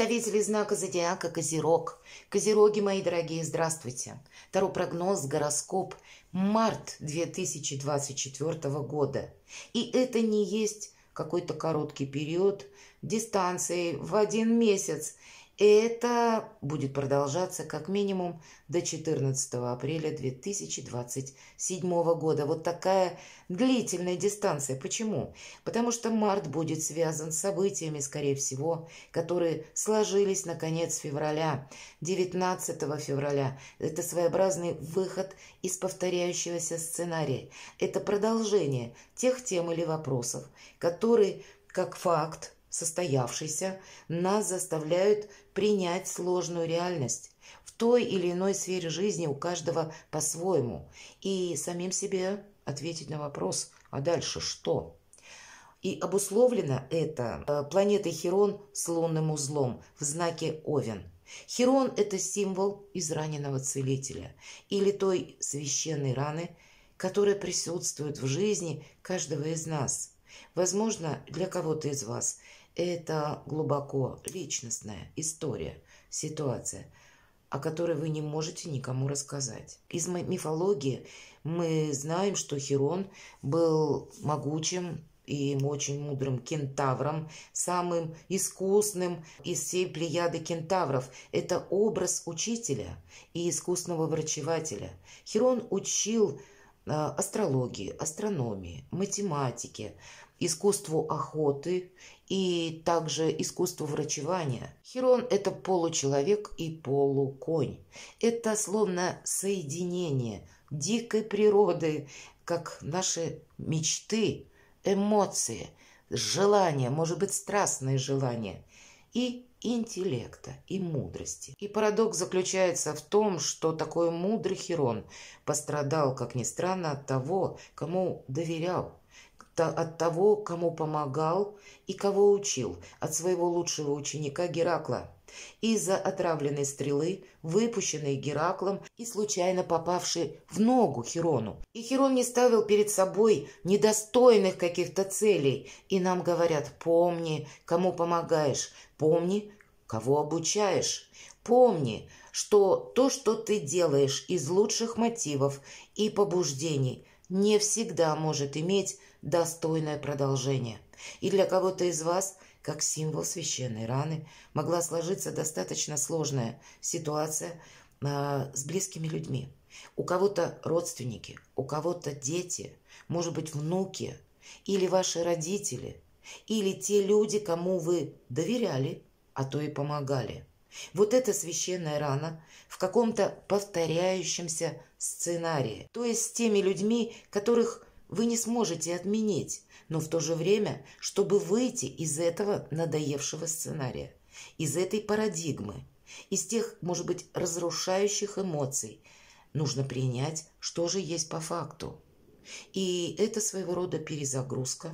Представители знака зодиака Козерог. Козероги, мои дорогие, здравствуйте. Таро прогноз, гороскоп. Март 2024 года. И это не есть какой-то короткий период дистанции в один месяц это будет продолжаться как минимум до 14 апреля 2027 года. Вот такая длительная дистанция. Почему? Потому что март будет связан с событиями, скорее всего, которые сложились на конец февраля, 19 февраля. Это своеобразный выход из повторяющегося сценария. Это продолжение тех тем или вопросов, которые как факт состоявшийся, нас заставляют принять сложную реальность в той или иной сфере жизни у каждого по-своему и самим себе ответить на вопрос, а дальше что? И обусловлено это э, планетой Херон с лунным узлом в знаке Овен. Херон – это символ израненного целителя или той священной раны, которая присутствует в жизни каждого из нас. Возможно, для кого-то из вас – это глубоко личностная история, ситуация, о которой вы не можете никому рассказать. Из мифологии мы знаем, что Херон был могучим и очень мудрым кентавром, самым искусным из всей плеяды кентавров. Это образ учителя и искусного врачевателя. Херон учил э, астрологии, астрономии, математике искусству охоты и также искусству врачевания. Хирон – это получеловек и полуконь. Это словно соединение дикой природы, как наши мечты, эмоции, желания, может быть, страстные желания, и интеллекта и мудрости. И парадокс заключается в том, что такой мудрый Хирон пострадал, как ни странно, от того, кому доверял от того, кому помогал и кого учил, от своего лучшего ученика Геракла. Из-за отравленной стрелы, выпущенной Гераклом и случайно попавшей в ногу Хирону. И Хирон не ставил перед собой недостойных каких-то целей. И нам говорят, помни, кому помогаешь, помни, кого обучаешь. Помни, что то, что ты делаешь из лучших мотивов и побуждений, не всегда может иметь достойное продолжение. И для кого-то из вас, как символ священной раны, могла сложиться достаточно сложная ситуация э, с близкими людьми. У кого-то родственники, у кого-то дети, может быть, внуки или ваши родители, или те люди, кому вы доверяли, а то и помогали. Вот эта священная рана в каком-то повторяющемся сценарии, то есть с теми людьми, которых вы не сможете отменить, но в то же время, чтобы выйти из этого надоевшего сценария, из этой парадигмы, из тех, может быть, разрушающих эмоций, нужно принять, что же есть по факту. И это своего рода перезагрузка,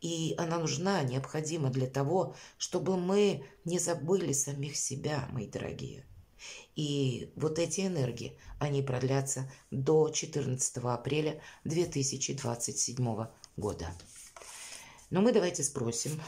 и она нужна, необходима для того, чтобы мы не забыли самих себя, мои дорогие. И вот эти энергии, они продлятся до 14 апреля 2027 года. Но мы давайте спросим.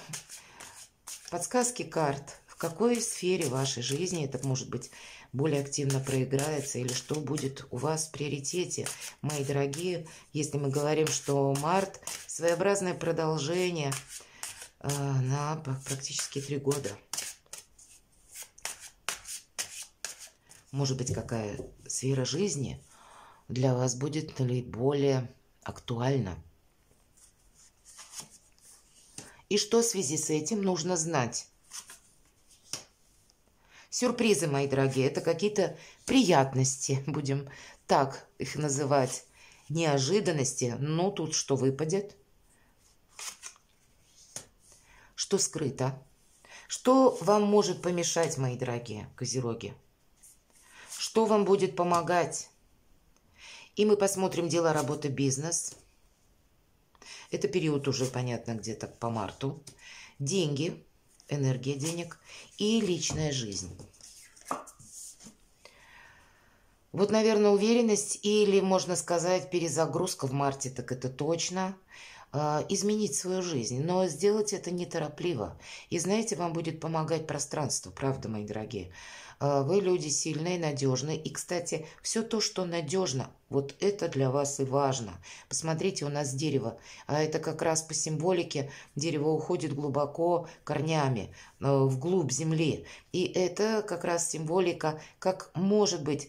Подсказки карт. В какой сфере вашей жизни это может быть более активно проиграется или что будет у вас в приоритете. Мои дорогие, если мы говорим, что март – своеобразное продолжение э, на практически три года – может быть, какая сфера жизни для вас будет наиболее актуальна. И что в связи с этим нужно знать? Сюрпризы, мои дорогие, это какие-то приятности, будем так их называть, неожиданности. Но ну, тут что выпадет? Что скрыто? Что вам может помешать, мои дорогие козероги? что вам будет помогать. И мы посмотрим дело работы бизнес. Это период уже, понятно, где-то по марту. Деньги, энергия денег и личная жизнь. Вот, наверное, уверенность или, можно сказать, перезагрузка в марте, так это точно э, изменить свою жизнь, но сделать это неторопливо. И знаете, вам будет помогать пространство, правда, мои дорогие. А, вы люди сильные, надежные. И, кстати, все то, что надежно, вот это для вас и важно. Посмотрите, у нас дерево. А это как раз по символике дерево уходит глубоко корнями, а, вглубь земли. И это как раз символика, как может быть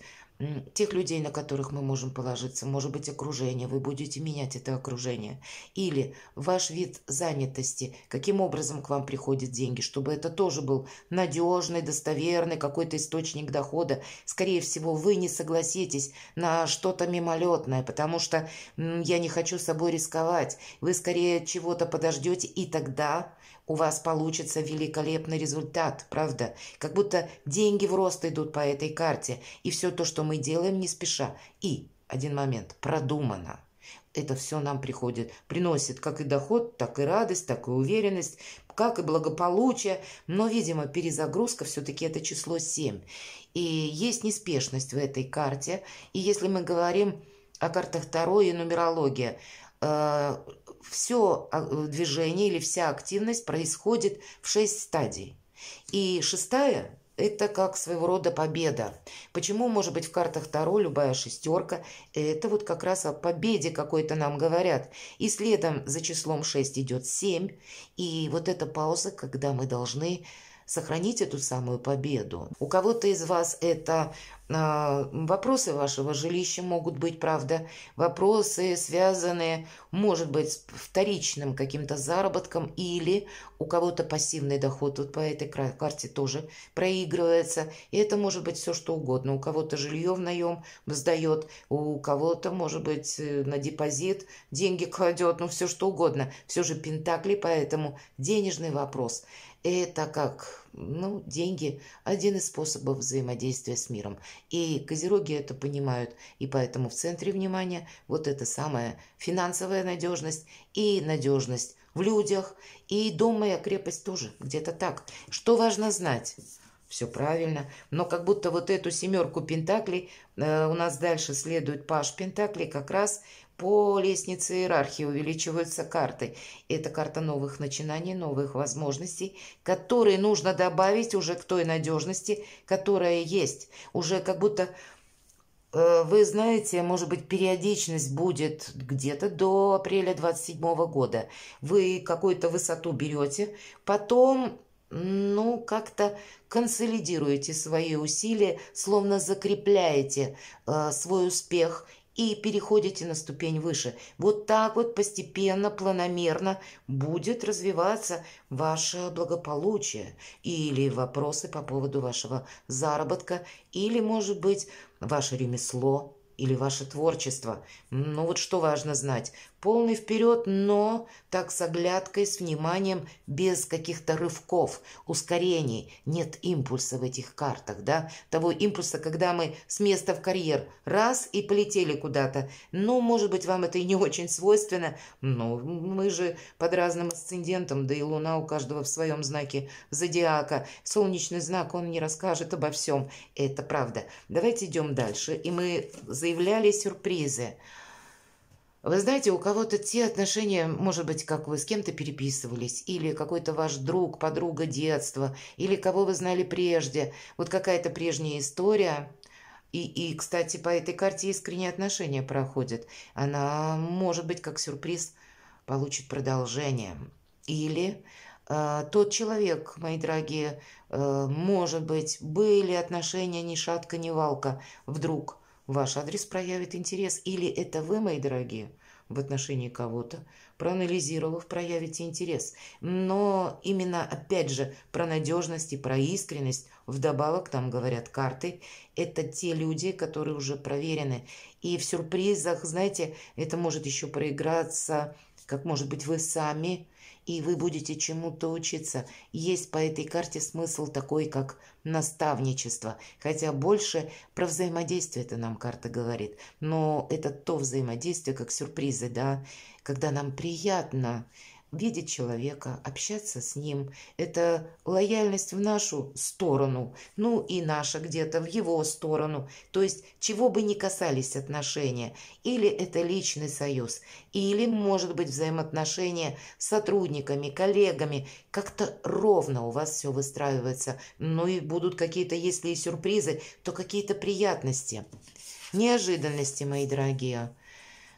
тех людей, на которых мы можем положиться, может быть окружение, вы будете менять это окружение. Или ваш вид занятости, каким образом к вам приходят деньги, чтобы это тоже был надежный, достоверный какой-то источник дохода. Скорее всего, вы не согласитесь на что-то мимолетное, потому что я не хочу собой рисковать. Вы скорее чего-то подождете, и тогда у вас получится великолепный результат, правда? Как будто деньги в рост идут по этой карте, и все то, что мы делаем, не спеша. И, один момент, продумано. Это все нам приходит, приносит как и доход, так и радость, так и уверенность, как и благополучие. Но, видимо, перезагрузка все-таки это число 7. И есть неспешность в этой карте. И если мы говорим о картах Таро и нумерологии, э, все а, э, движение или вся активность происходит в шесть стадий. И шестая – это как своего рода победа. Почему, может быть, в картах Таро любая шестерка – это вот как раз о победе какой-то нам говорят. И следом за числом шесть идет семь И вот эта пауза, когда мы должны сохранить эту самую победу. У кого-то из вас это а, Вопросы вашего жилища могут быть, правда, вопросы, связанные, может быть, с вторичным каким-то заработком или у кого-то пассивный доход вот по этой карте тоже проигрывается. И это может быть все что угодно. У кого-то жилье в наем сдает, у кого-то, может быть, э, на депозит деньги кладет, ну все что угодно. Все же пентакли, поэтому денежный вопрос. Это как, ну, деньги – один из способов взаимодействия с миром. И козероги это понимают, и поэтому в центре внимания вот эта самая финансовая надежность и надежность в людях, и дом моя крепость тоже, где-то так. Что важно знать? все правильно. Но как будто вот эту семерку пентаклей э, у нас дальше следует паш пентаклей, как раз по лестнице иерархии увеличиваются карты. Это карта новых начинаний, новых возможностей, которые нужно добавить уже к той надежности, которая есть. Уже как будто, э, вы знаете, может быть, периодичность будет где-то до апреля 27 года. Вы какую-то высоту берете, потом ну, как-то консолидируете свои усилия, словно закрепляете э, свой успех и переходите на ступень выше. Вот так вот постепенно, планомерно будет развиваться ваше благополучие или вопросы по поводу вашего заработка, или, может быть, ваше ремесло, или ваше творчество. Ну вот что важно знать, полный вперед, но так с оглядкой, с вниманием, без каких-то рывков, ускорений. Нет импульса в этих картах, да? Того импульса, когда мы с места в карьер раз и полетели куда-то. Ну, может быть, вам это и не очень свойственно, но мы же под разным асцендентом, да и луна у каждого в своем знаке зодиака. Солнечный знак, он не расскажет обо всем. Это правда. Давайте идем дальше. И мы заявляли сюрпризы. Вы знаете, у кого-то те отношения, может быть, как вы с кем-то переписывались, или какой-то ваш друг, подруга детства, или кого вы знали прежде, вот какая-то прежняя история. И, и, кстати, по этой карте искренние отношения проходят. Она, может быть, как сюрприз получит продолжение. Или э, тот человек, мои дорогие, э, может быть, были отношения ни шатка, ни валка, вдруг – ваш адрес проявит интерес, или это вы, мои дорогие, в отношении кого-то, проанализировав, проявите интерес. Но именно, опять же, про надежность и про искренность, вдобавок там говорят карты, это те люди, которые уже проверены. И в сюрпризах, знаете, это может еще проиграться, как может быть вы сами, и вы будете чему-то учиться. Есть по этой карте смысл такой, как наставничество, хотя больше про взаимодействие это нам карта говорит, но это то взаимодействие, как сюрпризы, да, когда нам приятно, видеть человека, общаться с ним. Это лояльность в нашу сторону, ну и наша где-то в его сторону. То есть чего бы ни касались отношения. Или это личный союз, или, может быть, взаимоотношения с сотрудниками, коллегами. Как-то ровно у вас все выстраивается. Ну и будут какие-то, если и сюрпризы, то какие-то приятности. Неожиданности, мои дорогие.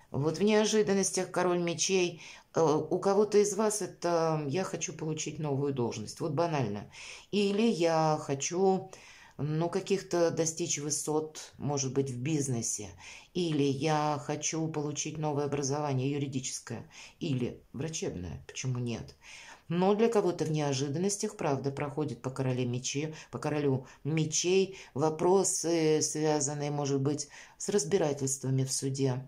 Вот в неожиданностях король мечей – Э, у кого-то из вас это «я хочу получить новую должность», вот банально. Или «я хочу ну, каких-то достичь высот, может быть, в бизнесе, или я хочу получить новое образование юридическое, или врачебное, почему нет. Но для кого-то в неожиданностях, правда, проходит по, короле мечи, по королю мечей вопросы, связанные, может быть, с разбирательствами в суде,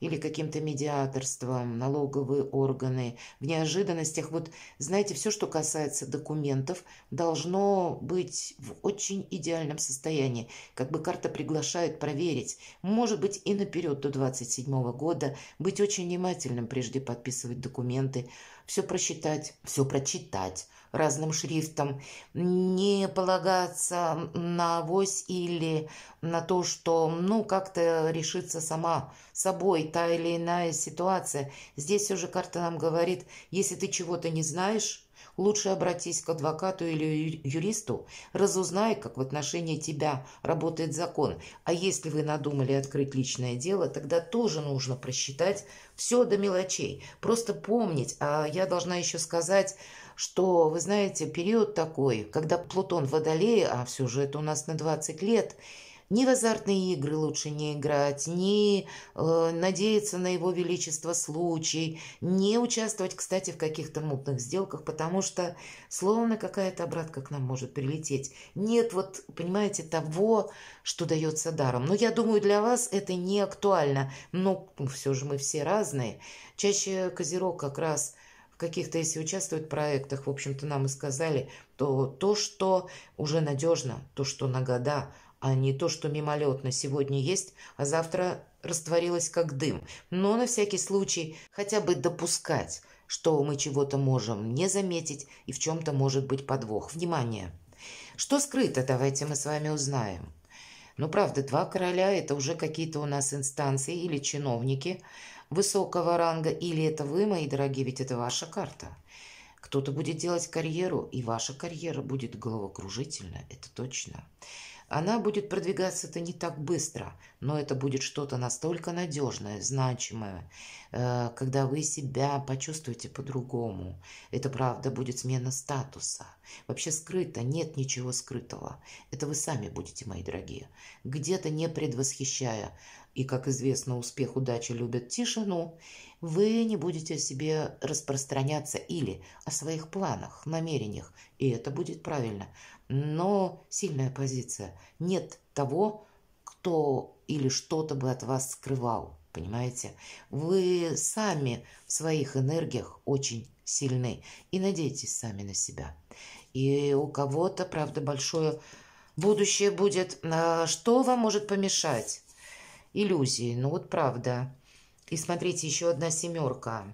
или каким-то медиаторством, налоговые органы, в неожиданностях. Вот, знаете, все, что касается документов, должно быть в очень идеальном состоянии. Как бы карта приглашает проверить. Может быть, и наперед до 27 года. Быть очень внимательным, прежде подписывать документы все прочитать, все прочитать разным шрифтом, не полагаться на авось или на то, что, ну, как-то решится сама собой та или иная ситуация. Здесь уже карта нам говорит, если ты чего-то не знаешь, Лучше обратись к адвокату или юристу, разузнай, как в отношении тебя работает закон. А если вы надумали открыть личное дело, тогда тоже нужно просчитать все до мелочей. Просто помнить, а я должна еще сказать что, вы знаете, период такой, когда Плутон в Водолее, а все же это у нас на 20 лет – ни в азартные игры лучше не играть, ни э, надеяться на его величество случай, не участвовать, кстати, в каких-то мутных сделках, потому что словно какая-то обратка к нам может прилететь. Нет вот, понимаете, того, что дается даром. Но я думаю, для вас это не актуально, но ну, все же мы все разные. Чаще Козерог как раз в каких-то, если участвуют в проектах, в общем-то, нам и сказали, то то, что уже надежно, то, что на года, а не то, что мимолетно сегодня есть, а завтра растворилось как дым. Но на всякий случай хотя бы допускать, что мы чего-то можем не заметить и в чем-то может быть подвох. Внимание! Что скрыто, давайте мы с вами узнаем. Ну, правда, два короля – это уже какие-то у нас инстанции или чиновники высокого ранга, или это вы, мои дорогие, ведь это ваша карта. Кто-то будет делать карьеру, и ваша карьера будет головокружительна, это точно. Точно. Она будет продвигаться-то не так быстро, но это будет что-то настолько надежное, значимое, э, когда вы себя почувствуете по-другому. Это, правда, будет смена статуса. Вообще скрыто, нет ничего скрытого. Это вы сами будете, мои дорогие. Где-то не предвосхищая, и, как известно, успех, удача любят тишину, вы не будете о себе распространяться или о своих планах, намерениях, и это будет правильно но сильная позиция. Нет того, кто или что-то бы от вас скрывал, понимаете? Вы сами в своих энергиях очень сильны и надейтесь сами на себя. И у кого-то, правда, большое будущее будет. А что вам может помешать? Иллюзии, ну вот правда. И смотрите, еще одна семерка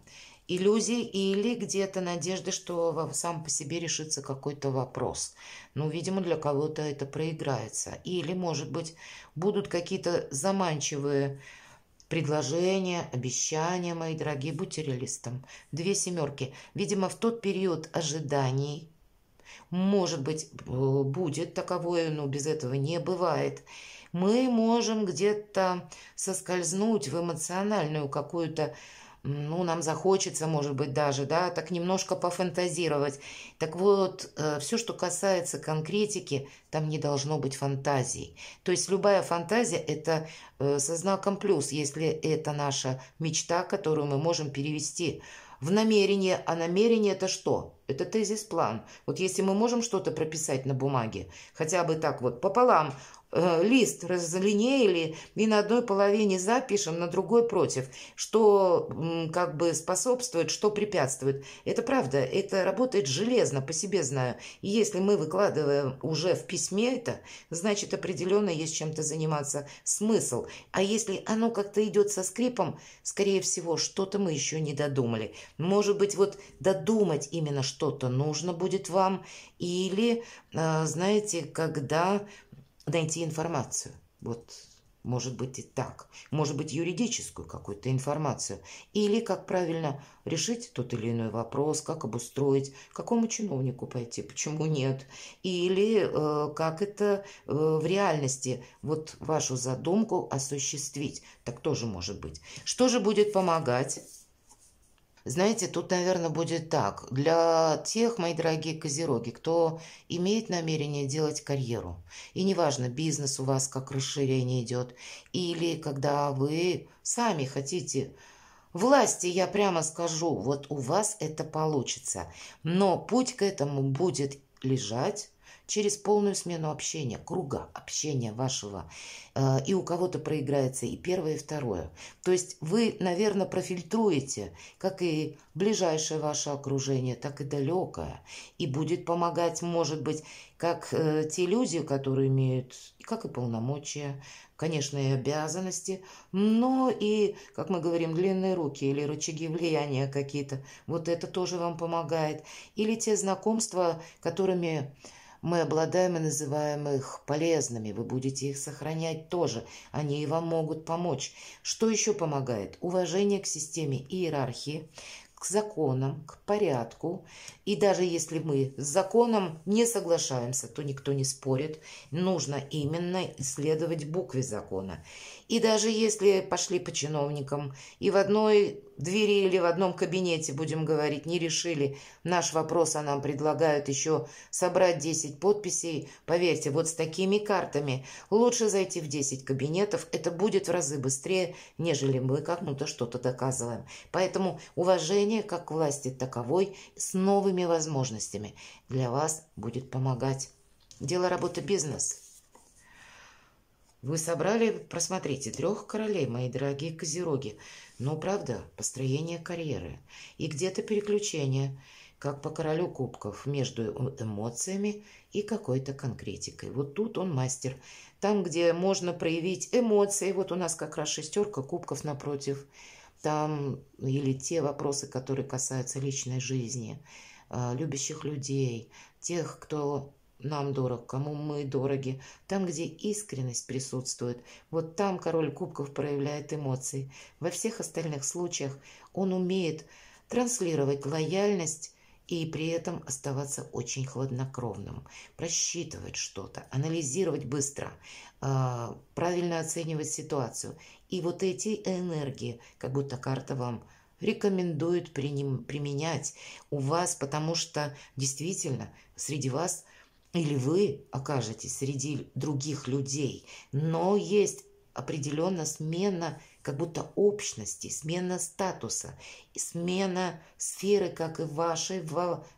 иллюзии или где-то надежды, что сам по себе решится какой-то вопрос. Ну, видимо, для кого-то это проиграется. Или, может быть, будут какие-то заманчивые предложения, обещания, мои дорогие, будьте реалистом. Две семерки. Видимо, в тот период ожиданий, может быть, будет таковое, но без этого не бывает. Мы можем где-то соскользнуть в эмоциональную какую-то ну, нам захочется, может быть, даже, да, так немножко пофантазировать. Так вот, э, все, что касается конкретики, там не должно быть фантазий. То есть любая фантазия – это э, со знаком плюс, если это наша мечта, которую мы можем перевести в намерение. А намерение – это что? Это тезис-план. Вот если мы можем что-то прописать на бумаге, хотя бы так вот пополам, Э, лист разлинеили и на одной половине запишем, на другой против, что как бы способствует, что препятствует. Это правда, это работает железно, по себе знаю. И если мы выкладываем уже в письме это, значит определенно есть чем-то заниматься смысл. А если оно как-то идет со скрипом, скорее всего, что-то мы еще не додумали. Может быть, вот додумать именно что-то нужно будет вам, или, э, знаете, когда найти информацию. Вот, может быть и так. Может быть, юридическую какую-то информацию. Или как правильно решить тот или иной вопрос, как обустроить, какому чиновнику пойти, почему нет. Или э, как это э, в реальности, вот вашу задумку осуществить. Так тоже может быть. Что же будет помогать? Знаете, тут, наверное, будет так. Для тех, мои дорогие козероги, кто имеет намерение делать карьеру, и неважно, бизнес у вас как расширение идет, или когда вы сами хотите власти, я прямо скажу, вот у вас это получится. Но путь к этому будет лежать через полную смену общения, круга общения вашего. Э, и у кого-то проиграется и первое, и второе. То есть вы, наверное, профильтруете как и ближайшее ваше окружение, так и далекое. И будет помогать, может быть, как э, те люди, которые имеют, как и полномочия, конечно, и обязанности, но и, как мы говорим, длинные руки или рычаги влияния какие-то. Вот это тоже вам помогает. Или те знакомства, которыми мы обладаем и называем их полезными. Вы будете их сохранять тоже. Они и вам могут помочь. Что еще помогает? Уважение к системе иерархии, к законам, к порядку. И даже если мы с законом не соглашаемся, то никто не спорит. Нужно именно следовать букве закона. И даже если пошли по чиновникам и в одной двери или в одном кабинете, будем говорить, не решили наш вопрос, а нам предлагают еще собрать 10 подписей. Поверьте, вот с такими картами лучше зайти в 10 кабинетов. Это будет в разы быстрее, нежели мы как то что-то доказываем. Поэтому уважение как к власти таковой с новыми возможностями для вас будет помогать. Дело работы бизнес – вы собрали, просмотрите, трех королей, мои дорогие козероги. Ну, правда, построение карьеры. И где-то переключение, как по королю кубков, между эмоциями и какой-то конкретикой. Вот тут он мастер. Там, где можно проявить эмоции, вот у нас как раз шестерка кубков напротив. Там или те вопросы, которые касаются личной жизни, а, любящих людей, тех, кто нам дорог, кому мы дороги, там, где искренность присутствует, вот там король кубков проявляет эмоции. Во всех остальных случаях он умеет транслировать лояльность и при этом оставаться очень хладнокровным, просчитывать что-то, анализировать быстро, а, правильно оценивать ситуацию. И вот эти энергии, как будто карта вам рекомендует применять у вас, потому что действительно среди вас – или вы окажетесь среди других людей. Но есть определенная смена как будто общности, смена статуса, смена сферы как и вашей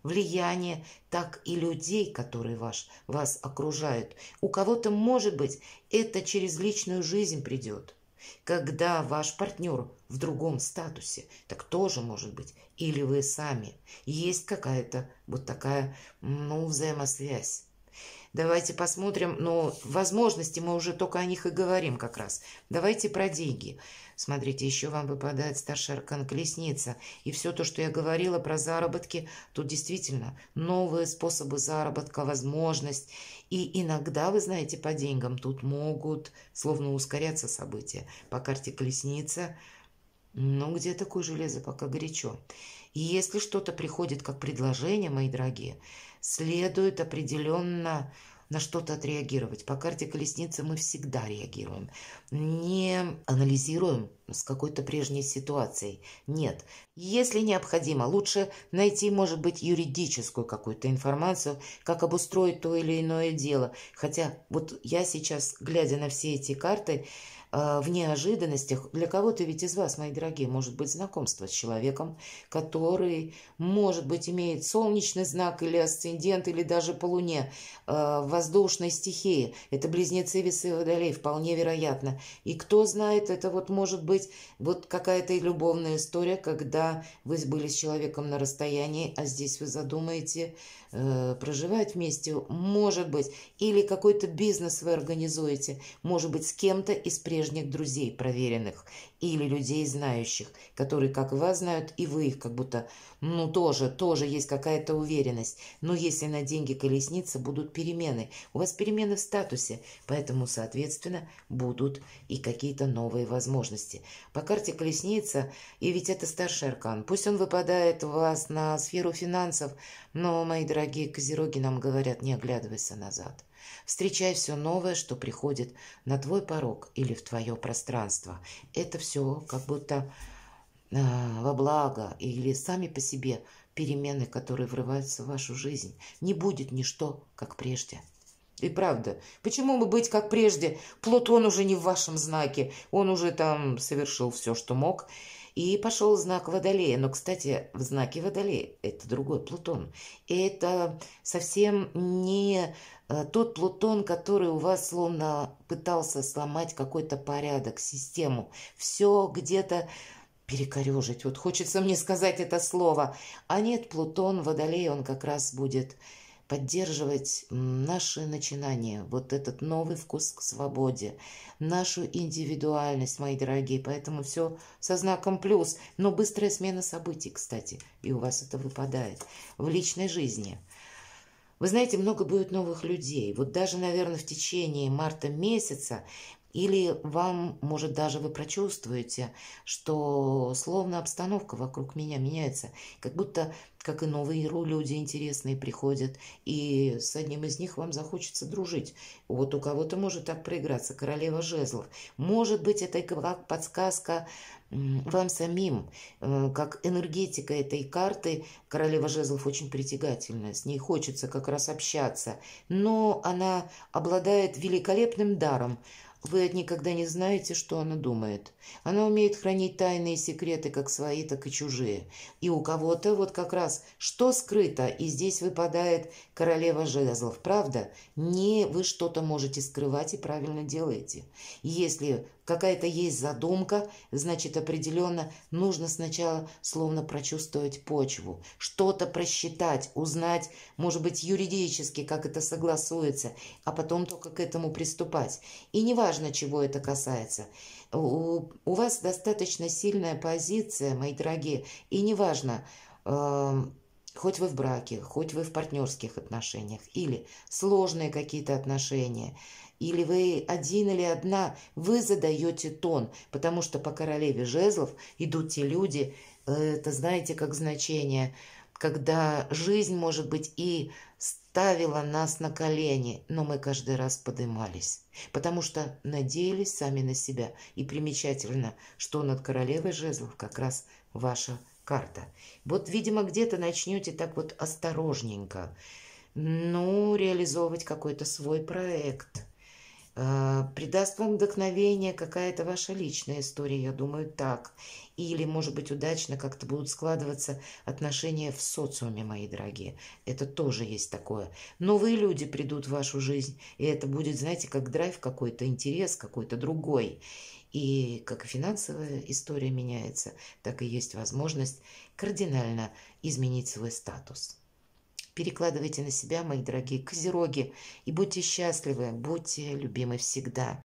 влияния, так и людей, которые ваш, вас окружают. У кого-то, может быть, это через личную жизнь придет – когда ваш партнер в другом статусе, так тоже может быть. Или вы сами. Есть какая-то вот такая, ну, взаимосвязь. Давайте посмотрим, но ну, возможности мы уже только о них и говорим как раз. Давайте про деньги. Смотрите, еще вам выпадает старший аркан колесница. И все то, что я говорила про заработки, тут действительно новые способы заработка, возможность. И иногда, вы знаете, по деньгам тут могут словно ускоряться события. По карте колесница, ну где такое железо, пока горячо. И если что-то приходит как предложение, мои дорогие, следует определенно на что-то отреагировать. По карте колесницы мы всегда реагируем. Не анализируем с какой-то прежней ситуацией. Нет. Если необходимо, лучше найти, может быть, юридическую какую-то информацию, как обустроить то или иное дело. Хотя вот я сейчас, глядя на все эти карты, а, в неожиданностях. Для кого-то ведь из вас, мои дорогие, может быть знакомство с человеком, который, может быть, имеет солнечный знак или асцендент, или даже по луне, а, в воздушной стихии. Это близнецы весы водолей, вполне вероятно. И кто знает, это вот может быть вот какая-то и любовная история, когда вы были с человеком на расстоянии, а здесь вы задумаете э, проживать вместе, может быть, или какой-то бизнес вы организуете, может быть, с кем-то из прежних прежних друзей проверенных или людей знающих, которые, как вас знают, и вы их как будто, ну, тоже, тоже есть какая-то уверенность. Но если на деньги колесница, будут перемены. У вас перемены в статусе, поэтому, соответственно, будут и какие-то новые возможности. По карте колесница, и ведь это старший аркан. Пусть он выпадает у вас на сферу финансов, но, мои дорогие козероги нам говорят, не оглядывайся назад. Встречай все новое, что приходит на твой порог или в твое пространство. Это все как будто э, во благо или сами по себе перемены, которые врываются в вашу жизнь. Не будет ничто, как прежде. И правда, почему бы быть как прежде? Плутон уже не в вашем знаке. Он уже там совершил все, что мог. И пошел знак Водолея. Но, кстати, в знаке Водолея это другой Плутон. И это совсем не э, тот Плутон, который у вас словно пытался сломать какой-то порядок, систему. Все где-то перекорежить. Вот хочется мне сказать это слово. А нет, Плутон, Водолей, он как раз будет поддерживать наши начинания, вот этот новый вкус к свободе, нашу индивидуальность, мои дорогие. Поэтому все со знаком плюс. Но быстрая смена событий, кстати, и у вас это выпадает в личной жизни. Вы знаете, много будет новых людей. Вот даже, наверное, в течение марта месяца или вам, может, даже вы прочувствуете, что словно обстановка вокруг меня меняется, как будто, как и новые люди интересные приходят, и с одним из них вам захочется дружить. Вот у кого-то может так проиграться королева жезлов. Может быть, это как подсказка вам самим, э, как энергетика этой карты, королева жезлов очень притягательная, с ней хочется как раз общаться, но она обладает великолепным даром вы никогда не знаете, что она думает. Она умеет хранить тайные секреты, как свои, так и чужие. И у кого-то вот как раз что скрыто, и здесь выпадает королева жезлов. Правда? Не вы что-то можете скрывать и правильно делаете. Если какая-то есть задумка, значит, определенно нужно сначала словно прочувствовать почву, что-то просчитать, узнать, может быть, юридически, как это согласуется, а потом только к этому приступать. И неважно, чего это касается. У, у вас достаточно сильная позиция, мои дорогие, и неважно, э, хоть вы в браке, хоть вы в партнерских отношениях, или сложные какие-то отношения – или вы один или одна, вы задаете тон, потому что по королеве жезлов идут те люди, э, это знаете как значение, когда жизнь, может быть, и ставила нас на колени, но мы каждый раз поднимались, потому что надеялись сами на себя. И примечательно, что над королевой жезлов как раз ваша карта. Вот, видимо, где-то начнете так вот осторожненько, ну, реализовывать какой-то свой проект – Э, придаст вам вдохновение какая-то ваша личная история, я думаю, так. Или, может быть, удачно как-то будут складываться отношения в социуме, мои дорогие. Это тоже есть такое. Новые люди придут в вашу жизнь, и это будет, знаете, как драйв какой-то, интерес какой-то другой. И как финансовая история меняется, так и есть возможность кардинально изменить свой статус. Перекладывайте на себя, мои дорогие козероги, и будьте счастливы, будьте любимы всегда.